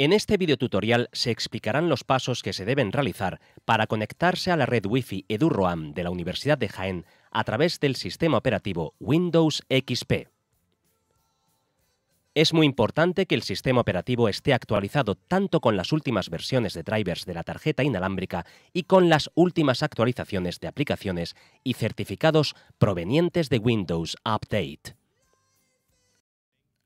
En este videotutorial se explicarán los pasos que se deben realizar para conectarse a la red Wi-Fi EduRoam de la Universidad de Jaén a través del sistema operativo Windows XP. Es muy importante que el sistema operativo esté actualizado tanto con las últimas versiones de drivers de la tarjeta inalámbrica y con las últimas actualizaciones de aplicaciones y certificados provenientes de Windows Update.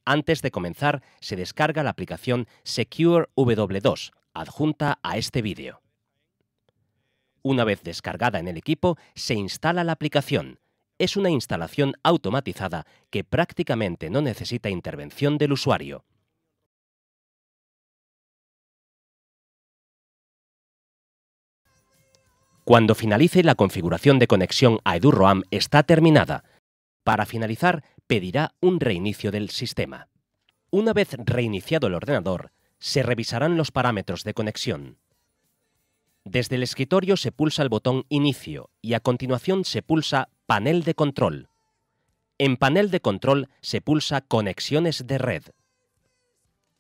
Antes de comenzar, se descarga la aplicación Secure W2, adjunta a este vídeo. Una vez descargada en el equipo, se instala la aplicación. Es una instalación automatizada que prácticamente no necesita intervención del usuario. Cuando finalice la configuración de conexión a EduRoam está terminada. Para finalizar, pedirá un reinicio del sistema. Una vez reiniciado el ordenador, se revisarán los parámetros de conexión. Desde el escritorio se pulsa el botón Inicio y a continuación se pulsa Panel de control. En Panel de control se pulsa Conexiones de red.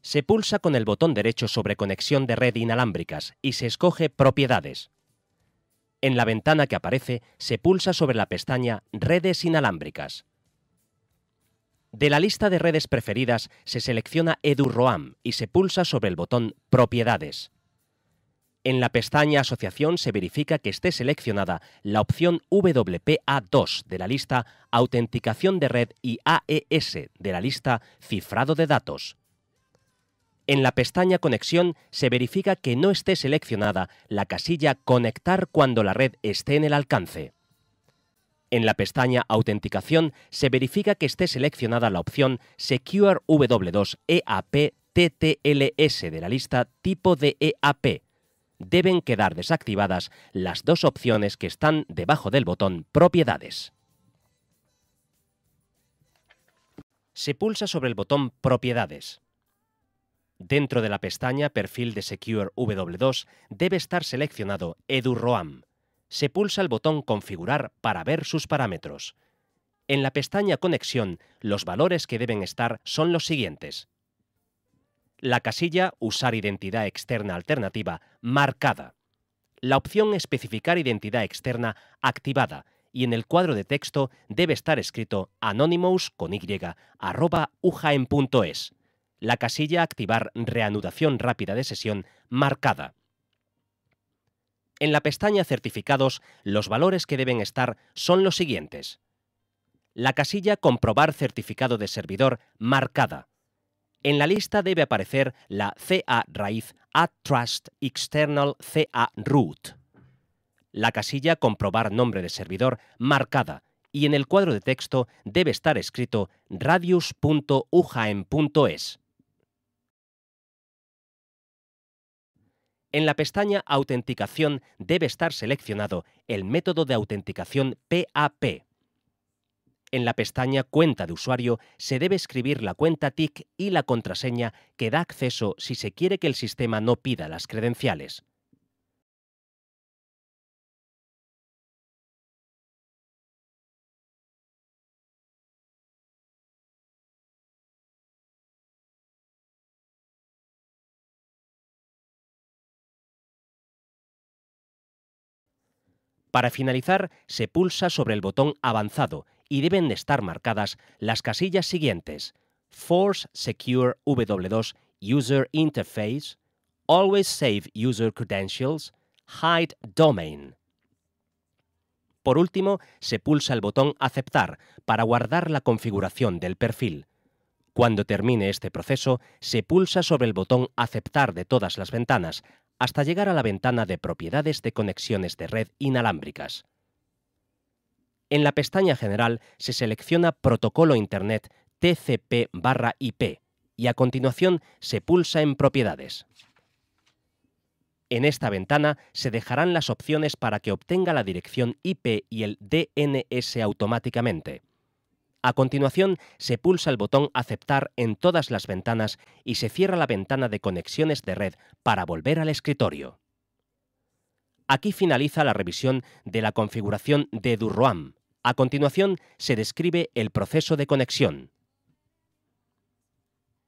Se pulsa con el botón derecho sobre conexión de red inalámbricas y se escoge Propiedades. En la ventana que aparece se pulsa sobre la pestaña Redes inalámbricas. De la lista de redes preferidas se selecciona EduRoam y se pulsa sobre el botón Propiedades. En la pestaña Asociación se verifica que esté seleccionada la opción WPA2 de la lista Autenticación de red y AES de la lista Cifrado de datos. En la pestaña Conexión se verifica que no esté seleccionada la casilla Conectar cuando la red esté en el alcance. En la pestaña Autenticación se verifica que esté seleccionada la opción Secure W2 EAP TTLS de la lista tipo de EAP. Deben quedar desactivadas las dos opciones que están debajo del botón Propiedades. Se pulsa sobre el botón Propiedades. Dentro de la pestaña Perfil de Secure W2 debe estar seleccionado EduRoam se pulsa el botón Configurar para ver sus parámetros. En la pestaña Conexión, los valores que deben estar son los siguientes. La casilla Usar identidad externa alternativa marcada. La opción Especificar identidad externa activada y en el cuadro de texto debe estar escrito anonymous con y arroba ujaen.es. La casilla Activar reanudación rápida de sesión marcada. En la pestaña Certificados, los valores que deben estar son los siguientes. La casilla Comprobar certificado de servidor marcada. En la lista debe aparecer la CA raíz A Trust External CA Root. La casilla Comprobar nombre de servidor marcada y en el cuadro de texto debe estar escrito radius.ujaen.es. En la pestaña Autenticación debe estar seleccionado el método de autenticación PAP. En la pestaña Cuenta de usuario se debe escribir la cuenta TIC y la contraseña que da acceso si se quiere que el sistema no pida las credenciales. Para finalizar, se pulsa sobre el botón Avanzado y deben estar marcadas las casillas siguientes: Force Secure W2 User Interface, Always Save User Credentials, Hide Domain. Por último, se pulsa el botón Aceptar para guardar la configuración del perfil. Cuando termine este proceso, se pulsa sobre el botón Aceptar de todas las ventanas hasta llegar a la ventana de propiedades de conexiones de red inalámbricas. En la pestaña general se selecciona Protocolo Internet TCP/IP barra y a continuación se pulsa en Propiedades. En esta ventana se dejarán las opciones para que obtenga la dirección IP y el DNS automáticamente. A continuación, se pulsa el botón Aceptar en todas las ventanas y se cierra la ventana de conexiones de red para volver al escritorio. Aquí finaliza la revisión de la configuración de durroam A continuación, se describe el proceso de conexión.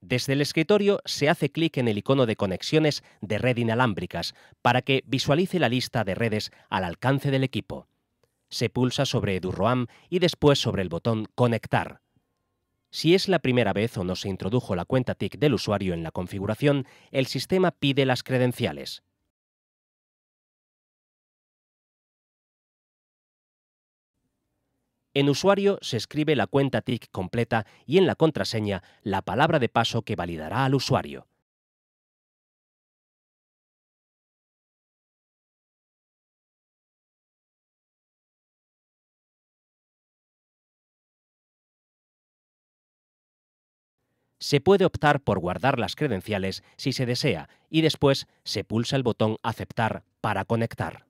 Desde el escritorio se hace clic en el icono de conexiones de red inalámbricas para que visualice la lista de redes al alcance del equipo se pulsa sobre EduRoam y después sobre el botón Conectar. Si es la primera vez o no se introdujo la cuenta TIC del usuario en la configuración, el sistema pide las credenciales. En usuario se escribe la cuenta TIC completa y en la contraseña la palabra de paso que validará al usuario. se puede optar por guardar las credenciales si se desea y después se pulsa el botón Aceptar para conectar.